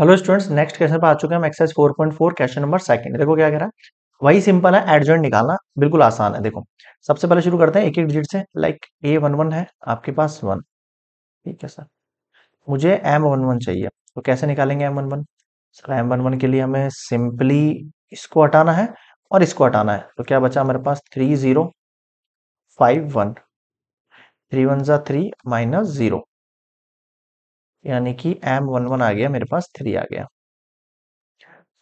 hello students next question पर आ चुके हैं हम एक्सरसाइज 4.4 क्वेश्चन नंबर सेकंड देखो क्या कह रहा है वही सिंपल है एडजॉइंट निकालना बिल्कुल आसान है देखो सबसे पहले शुरू करते हैं एक एक डिजिट से लाइक ए वन वन है आपके पास वन ठीक है सर मुझे एम वन वन चाहिए तो कैसे निकालेंगे M one one sir M one one के लिए हमें सिंपली इसको हटाना है और इसको हटाना है तो क्या बचा हमारे पास three zero five one three one ज़ा थ्री माइनस ज़ीरो यानी कि एम वन वन आ गया मेरे पास थ्री आ गया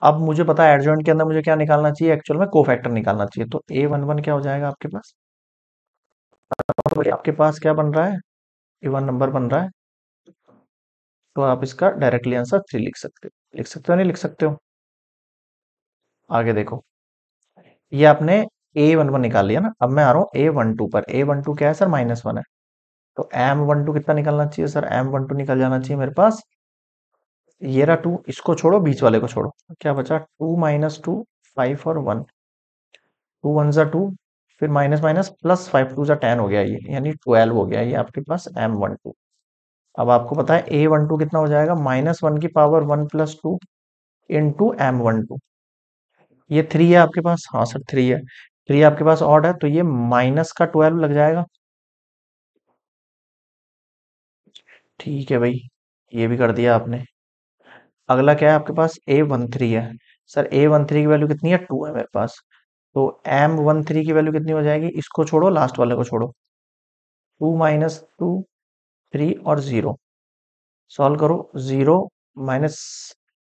अब मुझे पता है एडजॉइंट के अंदर मुझे क्या निकालना चाहिए एक्चुअल में को फैक्टर निकालना चाहिए तो ए वन वन क्या हो जाएगा आपके पास तो आपके पास क्या बन रहा है इवन नंबर बन रहा है तो आप इसका डायरेक्टली आंसर थ्री लिख सकते हो लिख सकते हो नहीं लिख सकते हो आगे देखो ये आपने ए वन वन निकाल लिया ना अब मैं आ रहा हूँ ए वन टू पर ए वन टू क्या है सर माइनस वन है तो एम वन टू कितना निकलना चाहिए सर एम वन टू निकल जाना चाहिए मेरे पास ये रहा टू इसको छोड़ो बीच वाले को छोड़ो क्या बचा टू माइनस टू फाइव और वन टू वन ज़ा टू फिर minus minus plus five two ज़ा टेन हो गया ये यानी ट्वेल्व हो गया ये आपके पास एम वन टू अब आपको पता है ए वन टू कितना हो जाएगा माइनस वन की power one plus two into M one two ये थ्री है आपके पास हाँ सर थ्री है थ्री आपके पास ऑड है तो ये माइनस का ट्वेल्व लग जाएगा ठीक है भाई ये भी कर दिया आपने अगला क्या है आपके पास ए वन थ्री है सर ए वन थ्री की वैल्यू कितनी है टू है मेरे पास तो एम वन थ्री की वैल्यू कितनी हो जाएगी इसको छोड़ो लास्ट वाले को छोड़ो टू माइनस टू थ्री और ज़ीरो सॉल्व करो ज़ीरो माइनस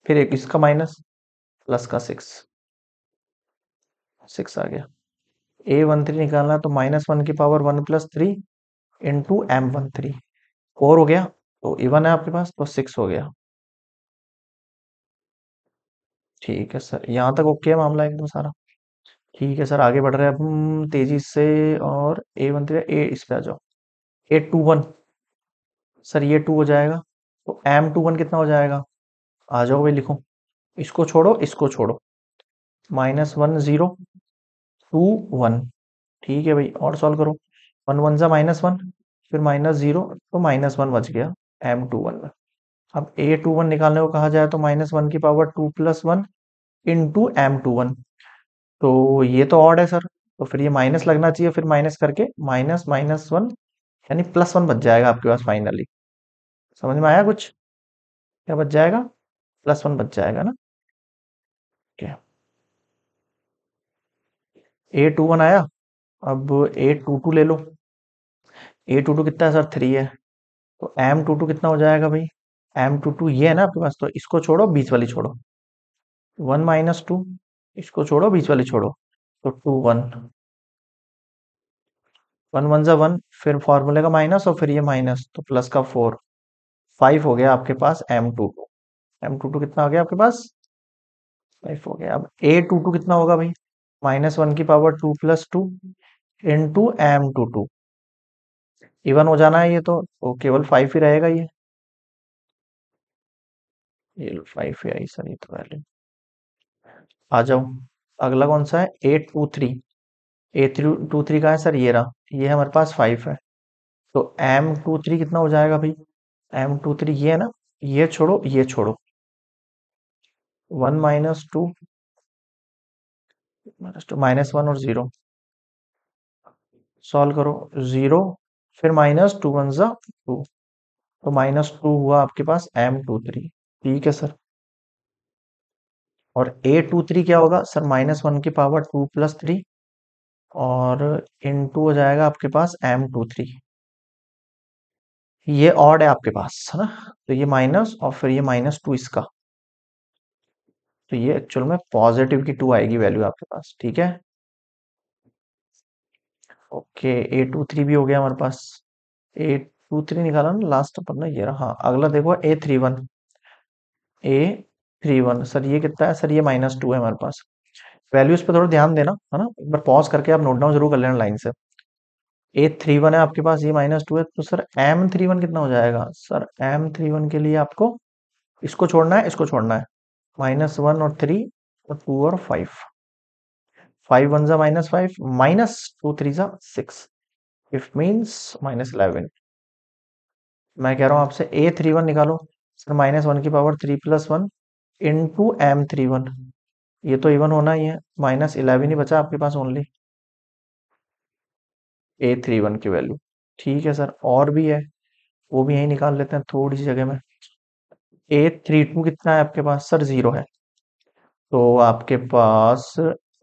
फिर एक इसका माइनस प्लस का सिक्स सिक्स आ गया ए वन थ्री निकालना तो माइनस वन की power one plus three into M one three four हो गया तो इवन है आपके पास तो सिक्स हो गया ठीक है सर यहां तक ओके है मामला एकदम सारा ठीक है सर आगे बढ़ रहे हैं हम तेजी से और ए वन थ्री ए इस पे आ जाओ ए टू वन सर ये टू हो जाएगा तो एम टू वन कितना हो जाएगा आ जाओ भाई लिखो इसको छोड़ो इसको छोड़ो minus one zero two one ठीक है भाई और सॉल्व करो वन वन ज़ा माइनस वन फिर माइनस जीरो तो माइनस वन बच गया एम टू वन में अब ए टू वन निकालने को कहा जाए तो माइनस वन की power two plus one into M two one तो ये तो ऑड है सर तो फिर ये माइनस लगना चाहिए फिर माइनस करके माइनस माइनस वन यानी प्लस वन बच जाएगा आपके पास फाइनली समझ में आया कुछ क्या बच जाएगा प्लस वन बच जाएगा ना क्या ए टू वन आया अब ए टू टू ले लो ए टू टू कितना है सर थ्री है तो एम टू टू कितना हो जाएगा भाई एम टू टू ये है ना आपके पास तो इसको छोड़ो बीच वाली छोड़ो वन माइनस टू इसको छोड़ो बीच वाली छोड़ो तो टू वन वन वन ज़ा वन फिर फॉर्मूले का माइनस और फिर ये माइनस तो प्लस का फोर फाइव हो गया आपके पास M two two M two two कितना हो गया आपके पास फाइव हो गया अब ए टू टू कितना होगा भाई माइनस वन की power two plus two into M two two even हो जाना है ये तो, तो केवल फाइव ही रहेगा ये ये फाइव ही आई सर ये तो वैल्यू आ जाओ अगला कौन सा है eight two three A three two three का है सर ये रहा ये हमारे पास फाइव है तो एम टू थ्री कितना हो जाएगा भाई एम टू थ्री ये है ना ये छोड़ो ये छोड़ो one minus two minus two minus one और जीरो सॉल्व करो जीरो फिर माइनस टू वन ज़ा टू तो माइनस टू हुआ आपके पास एम टू थ्री ठीक है सर और ए टू थ्री क्या होगा सर माइनस वन की पावर टू प्लस थ्री और इन टू हो जाएगा आपके पास एम टू थ्री ये ऑड है आपके पास है ना तो ये माइनस और फिर ये माइनस टू इसका तो ये एक्चुअल में पॉजिटिव की टू आएगी वैल्यू आपके पास ठीक है ओके ए टू थ्री भी हो गया हमारे पास ए टू थ्री निकाला ना लास्ट अपन ना ये रहा अगला देखो A three one A three one sir ये कितना है सर ये माइनस टू है हमारे पास वैल्यूज पे थोड़ा ध्यान देना है ना एक बार पॉज करके आप नोट डाउन जरूर कर लेना लाइन से ए थ्री वन है आपके पास ये माइनस टू है तो सर एम थ्री वन कितना हो जाएगा सर एम थ्री वन के लिए आपको इसको छोड़ना है इसको छोड़ना है माइनस वन और थ्री और टू और फाइव फाइव वन जा minus five minus two three जा six if means minus eleven मैं कह रहा हूं आपसे ए थ्री वन निकालो सर माइनस वन की power three plus one into M three one ये तो इवन होना ही है माइनस इलेवन ही बचा आपके पास ओनली ए थ्री वन की वैल्यू ठीक है सर और भी है वो भी यही निकाल लेते हैं थोड़ी सी जगह में ए थ्री टू कितना है आपके पास सर जीरो है तो आपके पास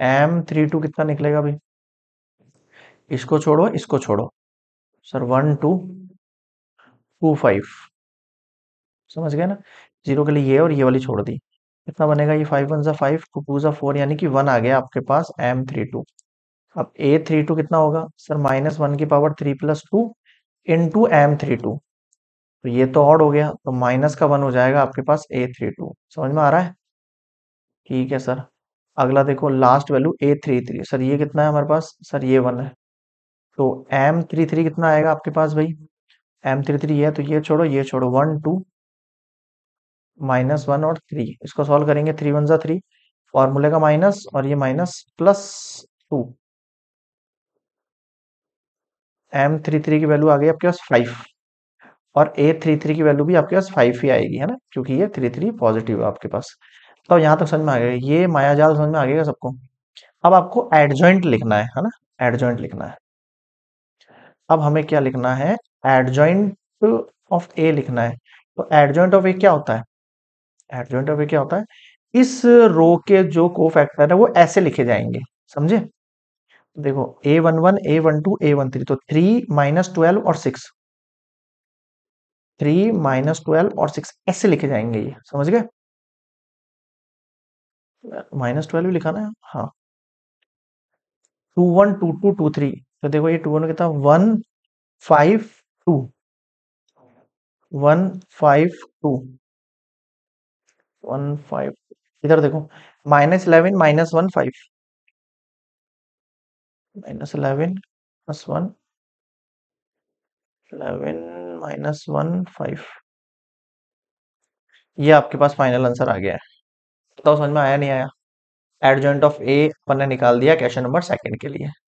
एम थ्री टू कितना निकलेगा भाई इसको छोड़ो इसको छोड़ो sir one two two five समझ गए ना जीरो के लिए ये और ये वाली छोड़ दी कितना बनेगा ये फाइव वन ज़ा फाइव टू टू ज़ा फोर यानी कि वन आ गया आपके पास एम थ्री टू अब ए थ्री टू कितना होगा सर माइनस वन की power three plus two into M three two तो ये तो ऑड हो गया तो माइनस का वन हो जाएगा आपके पास ए थ्री टू समझ में आ रहा है ठीक है सर अगला देखो last value A three three sir ये कितना है हमारे पास सर ये वन है तो एम थ्री थ्री कितना आएगा आपके पास भाई एम थ्री थ्री है तो ये छोड़ो ये छोड़ो वन टू माइनस वन और थ्री इसको सॉल्व करेंगे थ्री वन ज़ा थ्री फॉर्मूले का माइनस और ये minus plus two M three three की वैल्यू आ गई आपके पास फाइव और ए थ्री थ्री की वैल्यू भी आपके पास फाइव ही आएगी है ना क्योंकि ये थ्री थ्री पॉजिटिव है आपके पास तो यहां तक समझ में आ गया ये मायाजाल समझ में आ गया सबको अब आपको एडजॉइंट लिखना है है ना एडजॉइंट लिखना है अब हमें क्या लिखना है एडजॉइंट ऑफ ए लिखना है तो एडजॉइंट ऑफ ए क्या होता है एडजॉइंट ऑफ ए क्या होता है इस रो के जो को फैक्टर है वो ऐसे लिखे जाएंगे समझे देखो A one one A one two A one three तो थ्री माइनस ट्वेल्व और सिक्स थ्री माइनस ट्वेल्व और सिक्स ऐसे लिखे जाएंगे ये समझ गए माइनस ट्वेल्व भी लिखाना है हाँ two one two two two three तो देखो ये टू वन कितना one five two one five two one five इधर देखो minus eleven minus one five minus eleven plus one eleven minus one five ये आपके पास फाइनल आंसर आ गया है बताओ तो समझ में आया नहीं आया एडजॉइंट ऑफ ए अपन ने निकाल दिया क्वेश्चन नंबर सेकंड के लिए